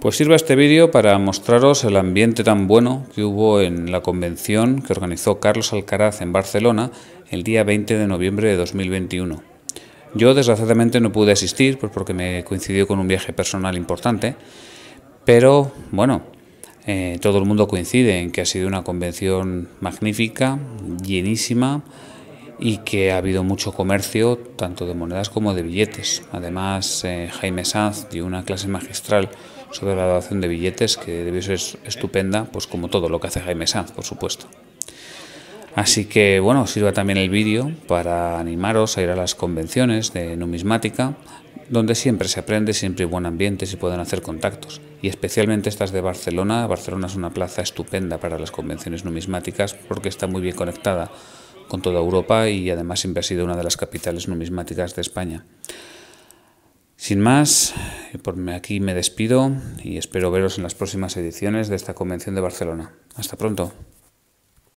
Pues sirva este vídeo para mostraros el ambiente tan bueno que hubo en la convención que organizó Carlos Alcaraz en Barcelona el día 20 de noviembre de 2021. Yo desgraciadamente no pude asistir pues, porque me coincidió con un viaje personal importante, pero bueno, eh, todo el mundo coincide en que ha sido una convención magnífica, llenísima, y que ha habido mucho comercio tanto de monedas como de billetes. Además, eh, Jaime Sanz dio una clase magistral sobre la donación de billetes que debe ser estupenda, pues como todo lo que hace Jaime Sanz, por supuesto. Así que bueno, sirva también el vídeo para animaros a ir a las convenciones de numismática, donde siempre se aprende, siempre hay buen ambiente, se pueden hacer contactos. Y especialmente estas de Barcelona. Barcelona es una plaza estupenda para las convenciones numismáticas porque está muy bien conectada toda Europa y además siempre ha sido una de las capitales numismáticas de España. Sin más, eh, por aquí me despido y espero veros en las próximas ediciones de esta Convención de Barcelona. Hasta pronto.